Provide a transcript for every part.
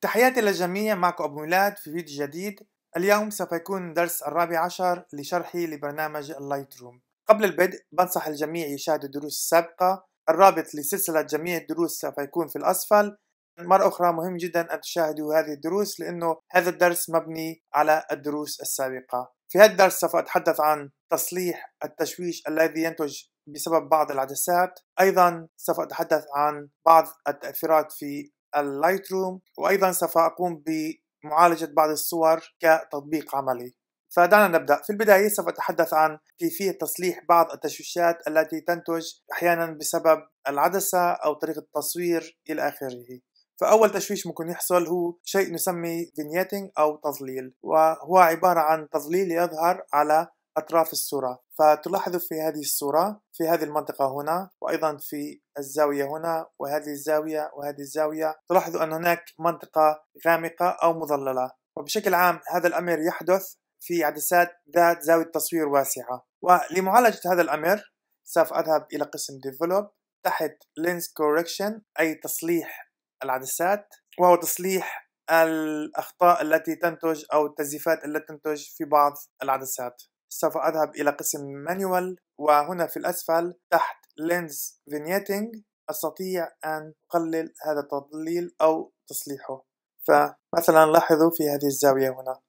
تحياتي للجميع معكم أبو ميلاد في فيديو جديد اليوم سوف يكون درس الرابع عشر لشرحي لبرنامج اللايت روم قبل البدء بنصح الجميع يشاهدوا الدروس السابقة الرابط لسلسلة جميع الدروس سوف يكون في الأسفل مرة أخرى مهم جدا أن تشاهدوا هذه الدروس لأنه هذا الدرس مبني على الدروس السابقة في هذا الدرس سوف أتحدث عن تصليح التشويش الذي ينتج بسبب بعض العدسات أيضا سوف أتحدث عن بعض التأثيرات في اللايت روم وأيضا سوف أقوم بمعالجة بعض الصور كتطبيق عملي فدعنا نبدأ في البداية سوف أتحدث عن كيفية تصليح بعض التشويشات التي تنتج أحيانا بسبب العدسة أو طريقة التصوير إلى آخره فأول تشويش ممكن يحصل هو شيء نسميه فينيتنج أو تظليل وهو عبارة عن تظليل يظهر على أطراف الصورة فتلاحظوا في هذه الصورة في هذه المنطقة هنا وأيضا في الزاوية هنا وهذه الزاوية وهذه الزاوية تلاحظوا أن هناك منطقة غامقة أو مظللة وبشكل عام هذا الأمر يحدث في عدسات ذات زاوية تصوير واسعة ولمعالجة هذا الأمر سوف أذهب إلى قسم Develop تحت Lens Correction أي تصليح العدسات وهو تصليح الأخطاء التي تنتج أو التزييفات التي تنتج في بعض العدسات سوف أذهب إلى قسم Manual وهنا في الأسفل تحت Lens Vignetting أستطيع أن أقلل هذا التضليل أو تصليحه فمثلا لاحظوا في هذه الزاوية هنا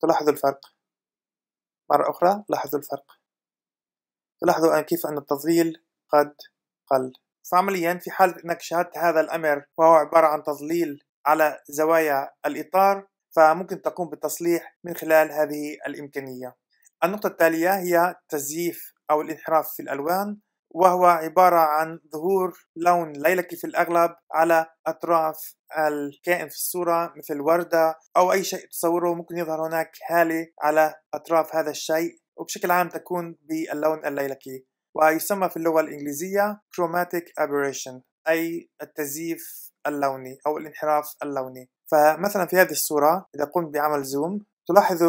تلاحظوا الفرق مرة أخرى لاحظوا الفرق تلاحظوا أن كيف أن التضليل قد قل فعمليا في حالة أنك شاهدت هذا الأمر وهو عبارة عن تضليل على زوايا الإطار فممكن تقوم بالتصليح من خلال هذه الإمكانية النقطة التالية هي تزييف أو الانحراف في الألوان وهو عبارة عن ظهور لون ليلكي في الأغلب على أطراف الكائن في الصورة مثل وردة أو أي شيء تصوره ممكن يظهر هناك هالة على أطراف هذا الشيء وبشكل عام تكون باللون الليلكي ويسمى في اللغة الإنجليزية chromatic aberration أي التزييف اللوني أو الانحراف اللوني فمثلا في هذه الصورة إذا قمت بعمل زوم تلاحظ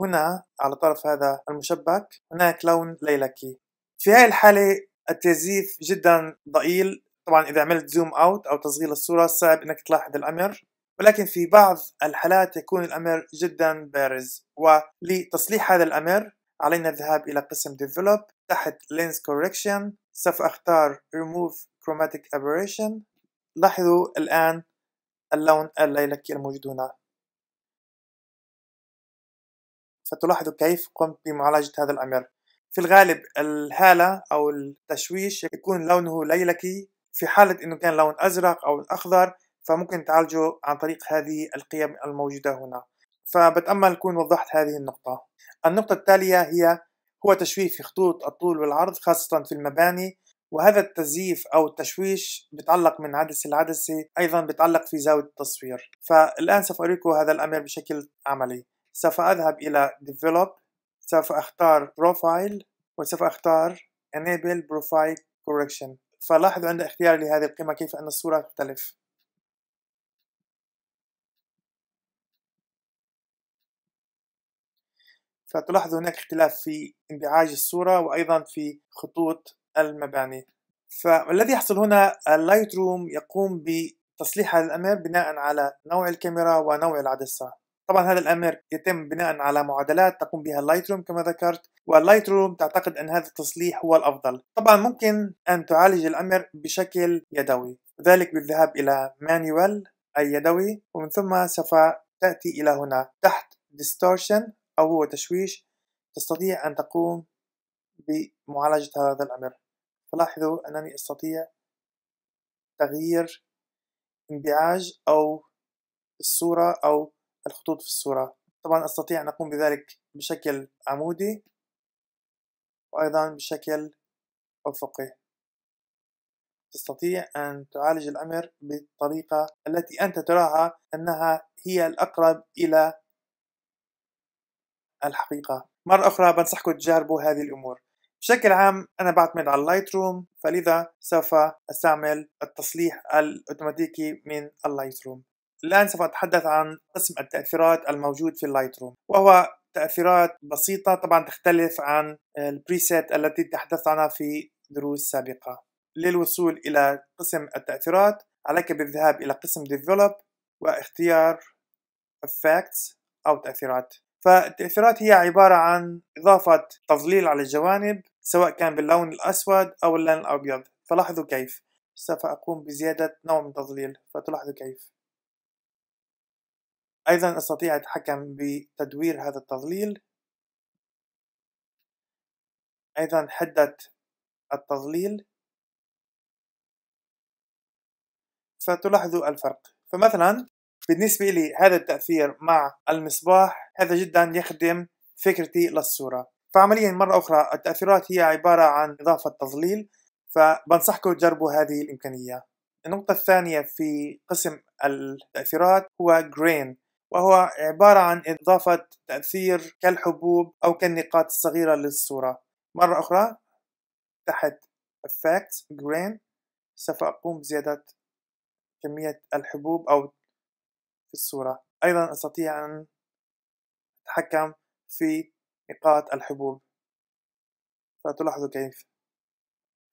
هنا على طرف هذا المشبك هناك لون ليلكي في هذه الحالة التزييف جدا ضئيل طبعا إذا عملت زوم أوت أو تصغير الصورة صعب أنك تلاحظ الأمر ولكن في بعض الحالات يكون الأمر جدا بارز ولتصليح هذا الأمر علينا الذهاب إلى قسم Develop تحت Lens Correction سوف أختار Remove Chromatic Aberration لاحظوا الآن اللون الليلكي الموجود هنا فتلاحظوا كيف قمت بمعالجة هذا الأمر في الغالب الهالة أو التشويش يكون لونه ليلكي في حالة أنه كان لون أزرق أو أخضر فممكن تعالجه عن طريق هذه القيم الموجودة هنا فبتأمل أكون وضحت هذه النقطة النقطة التالية هي هو تشويه في خطوط الطول والعرض خاصة في المباني وهذا التزييف أو التشويش بتعلق من عدسة لعدسة أيضا بتعلق في زاوية التصوير فالآن سوف أريكم هذا الأمر بشكل عملي سوف أذهب إلى Develop سوف أختار Profile وسوف أختار Enable Profile Correction فلاحظوا عند اختياري لهذه القيمة كيف أن الصورة تختلف فتلاحظ هناك اختلاف في انبعاج الصورة وأيضا في خطوط المباني فالذي يحصل هنا اللايت روم يقوم بتصليح هذا الأمر بناء على نوع الكاميرا ونوع العدسة طبعا هذا الأمر يتم بناء على معادلات تقوم بها اللايت روم كما ذكرت واللايت روم تعتقد أن هذا التصليح هو الأفضل طبعا ممكن أن تعالج الأمر بشكل يدوي ذلك بالذهاب إلى مانيوال أي يدوي ومن ثم سوف تأتي إلى هنا تحت distortion أو هو تشويش تستطيع أن تقوم بمعالجة هذا الأمر فلاحظوا أنني أستطيع تغيير انبعاج أو الصورة أو الخطوط في الصورة طبعا أستطيع أن أقوم بذلك بشكل عمودي وأيضا بشكل أفقي تستطيع أن تعالج الأمر بالطريقة التي أنت تراها أنها هي الأقرب إلى الحقيقة مرة أخرى بنصحكم تجربوا هذه الأمور بشكل عام أنا بعتمد على اللايت روم فلذا سوف أستعمل التصليح الأوتوماتيكي من اللايت روم الآن سوف أتحدث عن قسم التأثيرات الموجود في اللايت روم وهو تأثيرات بسيطة طبعا تختلف عن البريسيت التي تحدثت عنها في دروس سابقة للوصول إلى قسم التأثيرات عليك بالذهاب إلى قسم ديفلوب واختيار Effects أو تأثيرات فالتأثيرات هي عبارة عن إضافة تظليل على الجوانب سواء كان باللون الأسود أو اللون الأبيض فلاحظوا كيف سوف أقوم بزيادة نوع من التظليل فتلاحظوا كيف أيضا أستطيع أتحكم بتدوير هذا التظليل أيضا حدة التظليل فتلاحظوا الفرق فمثلا بالنسبة لي هذا التأثير مع المصباح هذا جدا يخدم فكرتي للصورة فعمليا مرة أخرى التأثيرات هي عبارة عن إضافة تظليل فبنصحكم تجربوا هذه الإمكانية النقطة الثانية في قسم التأثيرات هو جرين وهو عبارة عن إضافة تأثير كالحبوب أو كالنقاط الصغيرة للصورة مرة أخرى تحت Effect Grain سوف أقوم بزيادة كمية الحبوب أو في الصورة أيضا أستطيع أن أتحكم في نقاط الحبوب فتلاحظوا كيف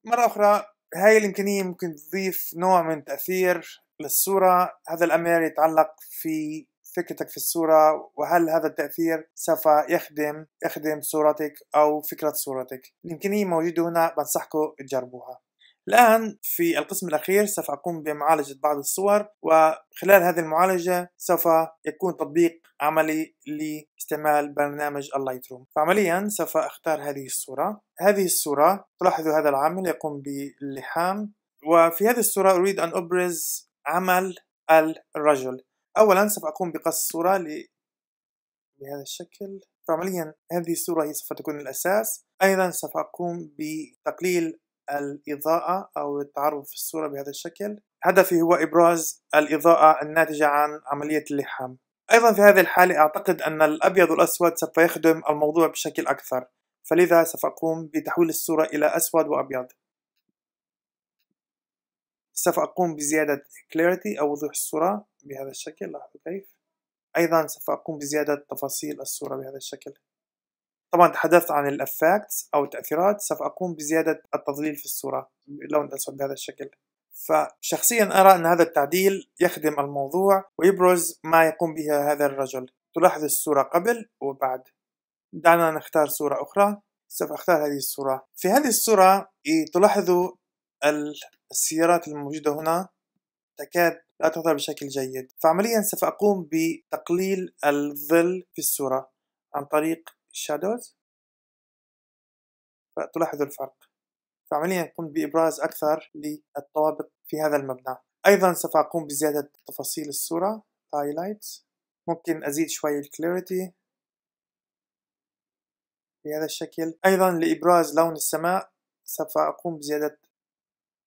مرة أخرى هاي الإمكانية ممكن تضيف نوع من تأثير للصورة هذا الأمر يتعلق في فكرتك في الصورة وهل هذا التأثير سوف يخدم يخدم صورتك أو فكرة صورتك الإمكانية موجودة هنا بنصحكم تجربوها الآن في القسم الأخير سوف أقوم بمعالجة بعض الصور وخلال هذه المعالجة سوف يكون تطبيق عملي لاستعمال برنامج اللايت روم فعمليا سوف أختار هذه الصورة هذه الصورة تلاحظوا هذا العامل يقوم باللحام وفي هذه الصورة أريد أن أبرز عمل الرجل أولا سوف أقوم بقص الصورة ل... بهذا الشكل فعمليا هذه الصورة هي سوف تكون الأساس أيضا سوف أقوم بتقليل الإضاءة أو التعرض في الصورة بهذا الشكل هدفي هو إبراز الإضاءة الناتجة عن عملية اللحام أيضا في هذه الحالة أعتقد أن الأبيض والأسود سوف يخدم الموضوع بشكل أكثر فلذا سوف أقوم بتحويل الصورة إلى أسود وأبيض سوف أقوم بزيادة clarity أو وضوح الصورة بهذا الشكل لاحظوا كيف أيضا سوف أقوم بزيادة تفاصيل الصورة بهذا الشكل طبعا تحدثت عن الافكتس او التاثيرات سوف اقوم بزياده التظليل في الصوره اللون الاسود بهذا الشكل فشخصيا ارى ان هذا التعديل يخدم الموضوع ويبرز ما يقوم به هذا الرجل تلاحظ الصوره قبل وبعد دعنا نختار صوره اخرى سوف اختار هذه الصوره في هذه الصوره تلاحظوا السيارات الموجوده هنا تكاد لا تظهر بشكل جيد فعمليا سوف اقوم بتقليل الظل في الصوره عن طريق shadows فتلاحظ الفرق فعمليا قمت بإبراز أكثر للطوابق في هذا المبنى أيضا سوف أقوم بزيادة تفاصيل الصورة highlights ممكن أزيد شوية Clarity بهذا الشكل أيضا لإبراز لون السماء سوف أقوم بزيادة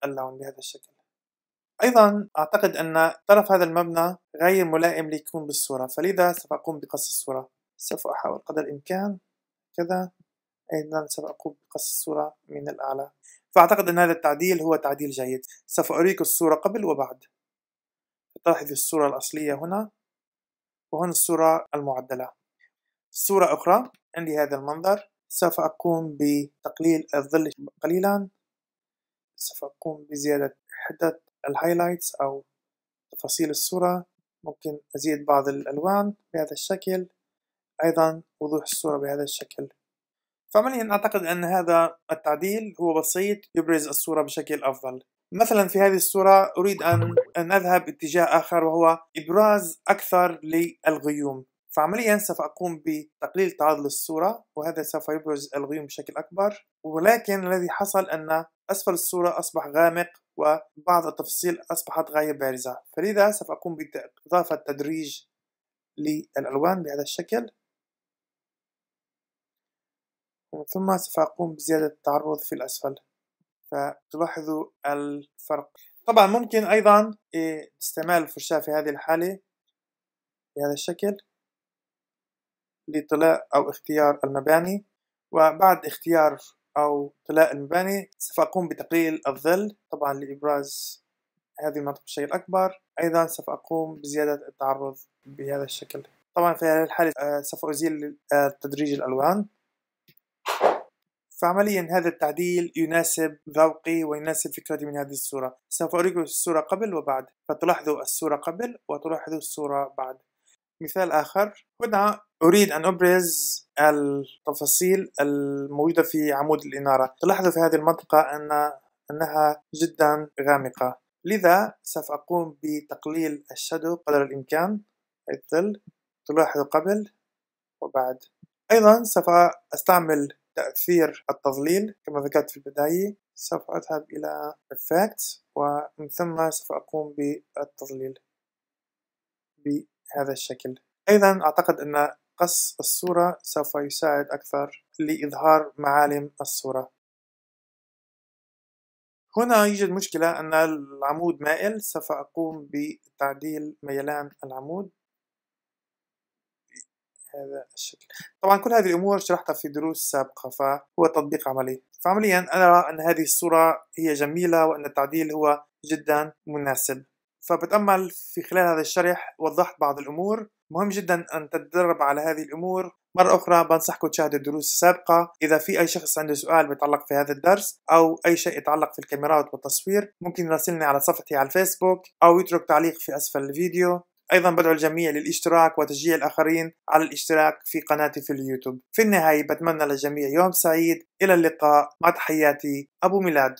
اللون بهذا الشكل أيضا أعتقد أن طرف هذا المبنى غير ملائم ليكون بالصورة فلذا سوف أقوم بقص الصورة سوف أحاول قدر الإمكان كذا أيضا نعم، سوف أقوم بقص الصورة من الأعلى فأعتقد أن هذا التعديل هو تعديل جيد سوف أريك الصورة قبل وبعد تلاحظ الصورة الأصلية هنا وهنا الصورة المعدلة صورة أخرى عندي هذا المنظر سوف أقوم بتقليل الظل قليلا سوف أقوم بزيادة حدة الهايلايتس أو تفاصيل الصورة ممكن أزيد بعض الألوان بهذا الشكل أيضا وضوح الصورة بهذا الشكل فعمليا أعتقد أن هذا التعديل هو بسيط يبرز الصورة بشكل أفضل مثلا في هذه الصورة أريد أن, أن أذهب اتجاه آخر وهو إبراز أكثر للغيوم فعمليا سوف أقوم بتقليل تعادل الصورة وهذا سوف يبرز الغيوم بشكل أكبر ولكن الذي حصل أن أسفل الصورة أصبح غامق وبعض التفاصيل أصبحت غير بارزة فلذا سوف أقوم بإضافة تدريج للألوان بهذا الشكل ومن ثم سوف أقوم بزيادة التعرض في الأسفل فتلاحظوا الفرق طبعا ممكن أيضا إيه، استعمال الفرشاة في هذه الحالة بهذا الشكل لطلاء أو اختيار المباني وبعد اختيار أو طلاء المباني سوف أقوم بتقليل الظل طبعا لإبراز هذه المنطقة بشكل أكبر أيضا سوف أقوم بزيادة التعرض بهذا الشكل طبعا في هذه الحالة آه، سوف أزيل آه، تدريج الألوان فعمليا هذا التعديل يناسب ذوقي ويناسب فكرتي من هذه الصورة سوف أريكم الصورة قبل وبعد فتلاحظوا الصورة قبل وتلاحظوا الصورة بعد مثال آخر هنا أريد أن أبرز التفاصيل الموجودة في عمود الإنارة تلاحظوا في هذه المنطقة أن أنها جدا غامقة لذا سوف أقوم بتقليل الشادو قدر الإمكان الظل تلاحظوا قبل وبعد أيضا سوف أستعمل تأثير التظليل كما ذكرت في البداية سوف أذهب إلى Effects ومن ثم سوف أقوم بالتظليل بهذا الشكل أيضا أعتقد أن قص الصورة سوف يساعد أكثر لإظهار معالم الصورة هنا يوجد مشكلة أن العمود مائل سوف أقوم بتعديل ميلان العمود هذا الشكل طبعا كل هذه الامور شرحتها في دروس سابقه فهو تطبيق عملي فعمليا انا ارى ان هذه الصوره هي جميله وان التعديل هو جدا مناسب فبتامل في خلال هذا الشرح وضحت بعض الامور مهم جدا ان تتدرب على هذه الامور مرة أخرى بنصحكم تشاهدوا الدروس السابقة إذا في أي شخص عنده سؤال بيتعلق في هذا الدرس أو أي شيء يتعلق في الكاميرات والتصوير ممكن يراسلني على صفحتي على الفيسبوك أو يترك تعليق في أسفل الفيديو أيضا بدعو الجميع للاشتراك وتشجيع الآخرين على الاشتراك في قناتي في اليوتيوب في النهاية بتمنى للجميع يوم سعيد إلى اللقاء مع تحياتي أبو ميلاد